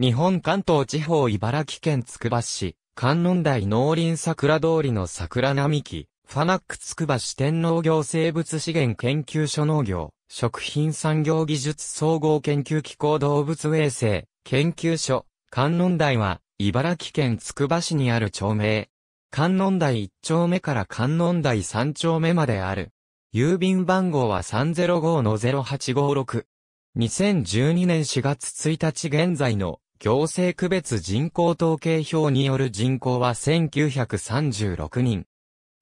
日本関東地方茨城県つくば市、観音台農林桜通りの桜並木、ファナックつくば市天農業生物資源研究所農業、食品産業技術総合研究機構動物衛生、研究所、観音台は、茨城県つくば市にある町名。観音台1丁目から観音台3丁目まである。郵便番号は305-0856。2012年4月1日現在の行政区別人口統計表による人口は1936人。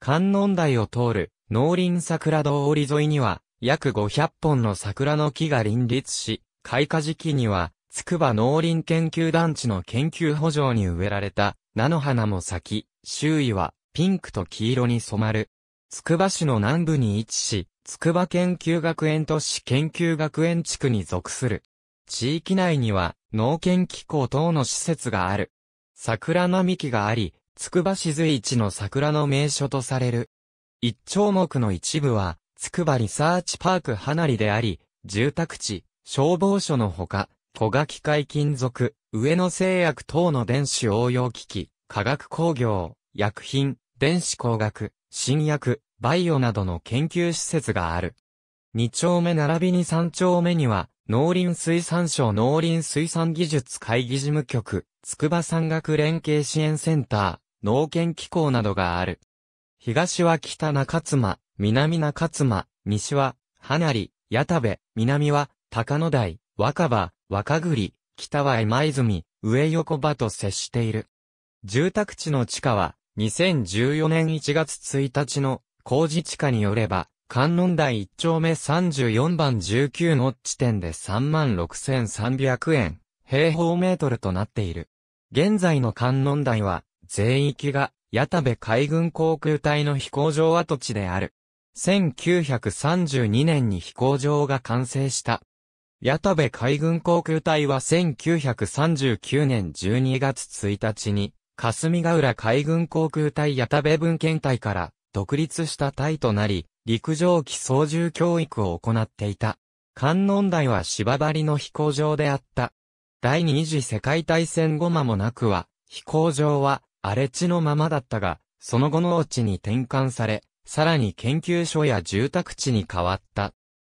観音台を通る農林桜通り沿いには約500本の桜の木が林立し、開花時期には筑波農林研究団地の研究補助に植えられた菜の花も咲き、周囲はピンクと黄色に染まる。筑波市の南部に位置し、筑波研究学園都市研究学園地区に属する。地域内には農研機構等の施設がある。桜並木があり、つくば市随一の桜の名所とされる。一丁目の一部は、つくばリサーチパーク花れであり、住宅地、消防署のほか、小垣海金属、上野製薬等の電子応用機器、化学工業、薬品、電子工学、新薬、バイオなどの研究施設がある。二丁目並びに三丁目には、農林水産省農林水産技術会議事務局、筑波山岳連携支援センター、農研機構などがある。東は北中妻、南中妻、西は、花里、矢田部、南は、高野台、若葉、若栗、北は今泉、上横場と接している。住宅地の地下は、2014年1月1日の工事地下によれば、観音台一丁目34番19の地点で36,300円、平方メートルとなっている。現在の観音台は、全域が、矢田部海軍航空隊の飛行場跡地である。1932年に飛行場が完成した。矢田部海軍航空隊は1939年12月1日に、霞ヶ浦海軍航空隊矢田部文献隊から独立した隊となり、陸上機操縦教育を行っていた。観音台は芝張りの飛行場であった。第二次世界大戦後間もなくは、飛行場は荒れ地のままだったが、その後の地に転換され、さらに研究所や住宅地に変わった。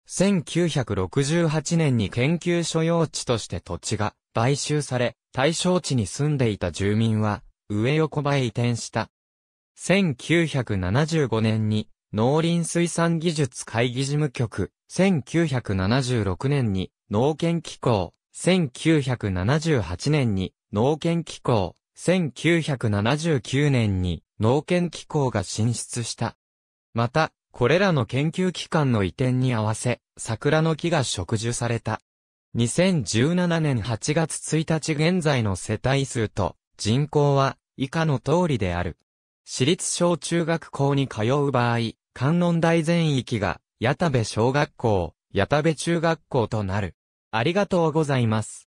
1968年に研究所用地として土地が買収され、対象地に住んでいた住民は、上横場へ移転した。1975年に農林水産技術会議事務局、1976年に農研機構、1978年に農研機構、1979年に農研機構が進出した。また、これらの研究機関の移転に合わせ、桜の木が植樹された。2017年8月1日現在の世帯数と人口は以下の通りである。私立小中学校に通う場合、観音台全域が、矢田部小学校、矢田部中学校となる。ありがとうございます。